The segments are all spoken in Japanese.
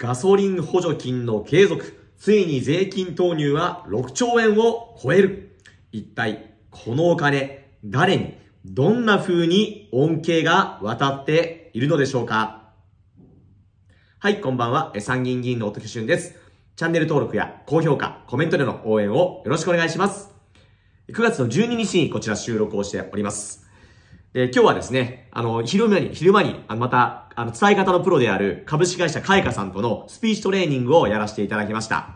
ガソリン補助金の継続、ついに税金投入は6兆円を超える。一体、このお金、誰に、どんな風に恩恵が渡っているのでしょうかはい、こんばんは。参議院議員の乙ゅ俊です。チャンネル登録や高評価、コメントでの応援をよろしくお願いします。9月の12日にこちら収録をしております。で、今日はですね、あの、昼間に、昼間に、あの、また、あの、伝え方のプロである株式会社カイカさんとのスピーチトレーニングをやらせていただきました。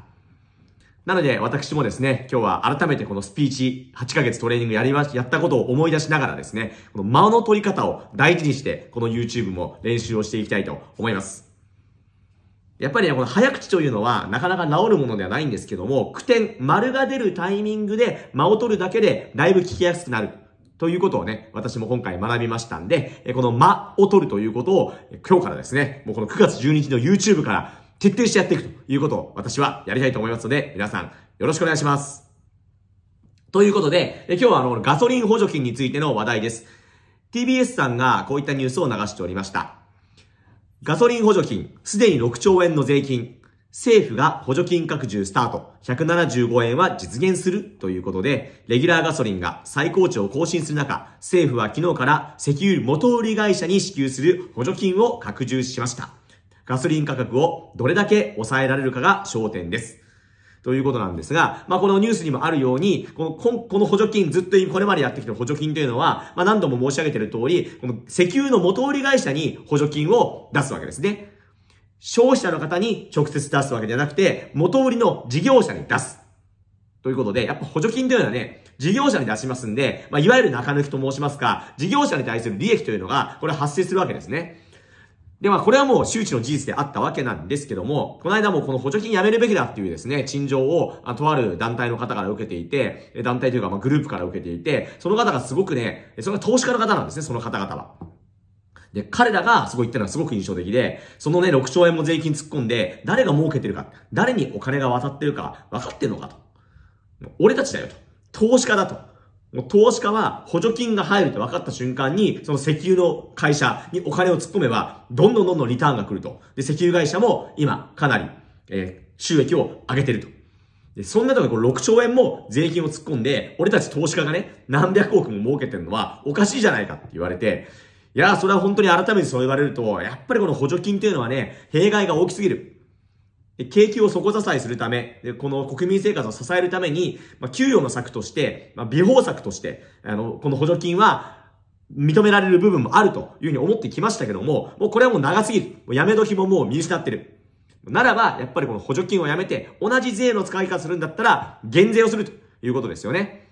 なので、私もですね、今日は改めてこのスピーチ、8ヶ月トレーニングやりまし、やったことを思い出しながらですね、この間の取り方を大事にして、この YouTube も練習をしていきたいと思います。やっぱりね、この早口というのはなかなか治るものではないんですけども、苦点、丸が出るタイミングで間を取るだけでだいぶ聞きやすくなるということをね、私も今回学びましたんで、この間を取るということを今日からですね、もうこの9月12日の YouTube から徹底してやっていくということを私はやりたいと思いますので、皆さんよろしくお願いします。ということで、今日はあのガソリン補助金についての話題です。TBS さんがこういったニュースを流しておりました。ガソリン補助金、すでに6兆円の税金、政府が補助金拡充スタート、175円は実現するということで、レギュラーガソリンが最高値を更新する中、政府は昨日から石油元売り会社に支給する補助金を拡充しました。ガソリン価格をどれだけ抑えられるかが焦点です。ということなんですが、まあ、このニュースにもあるように、この、この補助金、ずっとこれまでやってきた補助金というのは、まあ、何度も申し上げている通り、この石油の元売り会社に補助金を出すわけですね。消費者の方に直接出すわけじゃなくて、元売りの事業者に出す。ということで、やっぱ補助金というのはね、事業者に出しますんで、まあ、いわゆる中抜きと申しますか、事業者に対する利益というのが、これ発生するわけですね。で、まあ、これはもう周知の事実であったわけなんですけども、この間もこの補助金やめるべきだっていうですね、陳情を、とある団体の方から受けていて、団体というか、まあ、グループから受けていて、その方がすごくね、それが投資家の方なんですね、その方々は。で、彼らがすごい言ったのはすごく印象的で、そのね、6兆円も税金突っ込んで、誰が儲けてるか、誰にお金が渡ってるか、分かってんのかと。俺たちだよと。投資家だと。もう投資家は補助金が入ると分かった瞬間に、その石油の会社にお金を突っ込めば、どんどんどんどんリターンが来ると。で、石油会社も今、かなり、えー、収益を上げてると。で、そんなところ6兆円も税金を突っ込んで、俺たち投資家がね、何百億も儲けてるのはおかしいじゃないかって言われて、いや、それは本当に改めてそう言われると、やっぱりこの補助金というのはね、弊害が大きすぎる。景気を底支えするため、この国民生活を支えるために、まあ、給与の策として、まあ、美法策として、あの、この補助金は、認められる部分もあるというふうに思ってきましたけども、もうこれはもう長すぎる。もうやめ時ももう見失ってる。ならば、やっぱりこの補助金をやめて、同じ税の使い方するんだったら、減税をするということですよね。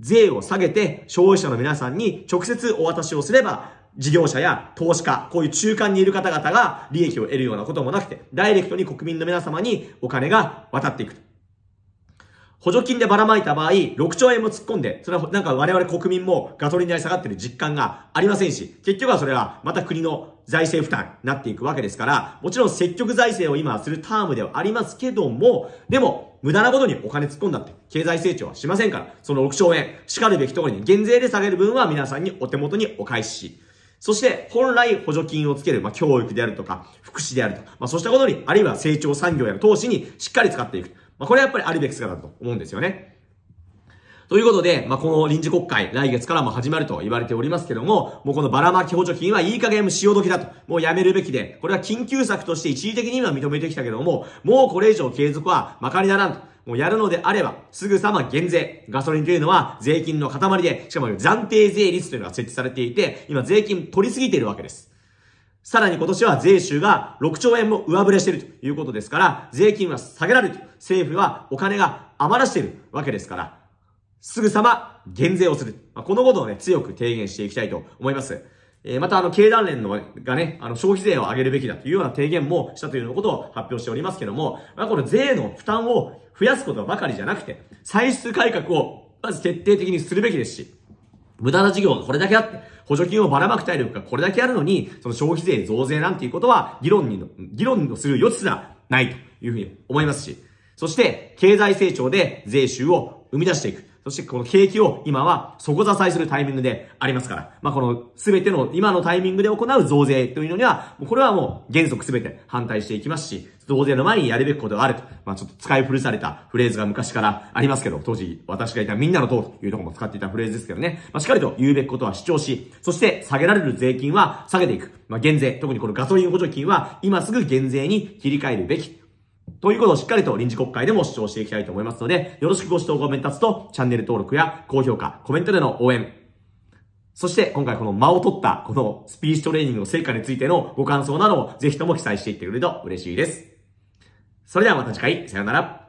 税を下げて消費者の皆さんに直接お渡しをすれば、事業者や投資家、こういう中間にいる方々が利益を得るようなこともなくて、ダイレクトに国民の皆様にお金が渡っていくと。補助金でばらまいた場合、6兆円も突っ込んで、それはなんか我々国民もガソリン代下がってる実感がありませんし、結局はそれはまた国の財政負担になっていくわけですから、もちろん積極財政を今するタームではありますけども、でも、無駄なことにお金突っ込んだって経済成長はしませんから、その6兆円、しかるべきところに減税で下げる分は皆さんにお手元にお返しし、そして、本来補助金をつける、まあ、教育であるとか、福祉であるとか、まあ、そうしたことに、あるいは成長産業や投資にしっかり使っていく。まあ、これはやっぱりあるべき姿だと思うんですよね。ということで、まあ、この臨時国会、来月からも始まると言われておりますけども、もうこのばらまき補助金はいい加減も潮時だと、もうやめるべきで、これは緊急策として一時的には認めてきたけども、もうこれ以上継続はまかりならんと。もうやるのであれば、すぐさま減税。ガソリンというのは税金の塊で、しかも暫定税率というのが設置されていて、今税金取りすぎているわけです。さらに今年は税収が6兆円も上振れしているということですから、税金は下げられると、政府はお金が余らしているわけですから、すぐさま減税をする。まあ、このことをね、強く提言していきたいと思います。えー、また、あの、経団連のがね、あの、消費税を上げるべきだというような提言もしたというようなことを発表しておりますけども、まあ、この税の負担を増やすことばかりじゃなくて、歳出改革をまず徹底的にするべきですし、無駄な事業がこれだけあって、補助金をばらまく体力がこれだけあるのに、その消費税増税なんていうことは、議論に、議論のする余地すらないというふうに思いますし、そして、経済成長で税収を生み出していく。そしてこの景気を今は底支えするタイミングでありますから。まあ、この全ての今のタイミングで行う増税というのには、これはもう原則全て反対していきますし、増税の前にやるべきことがあると。まあ、ちょっと使い古されたフレーズが昔からありますけど、当時私がいたみんなの党というとこも使っていたフレーズですけどね。まあ、しっかりと言うべきことは主張し、そして下げられる税金は下げていく。まあ、減税、特にこのガソリン補助金は今すぐ減税に切り替えるべき。ということをしっかりと臨時国会でも主張していきたいと思いますので、よろしくご視聴ごめん立と、チャンネル登録や高評価、コメントでの応援、そして今回この間を取ったこのスピーチトレーニングの成果についてのご感想などをぜひとも記載していってくれると嬉しいです。それではまた次回、さようなら。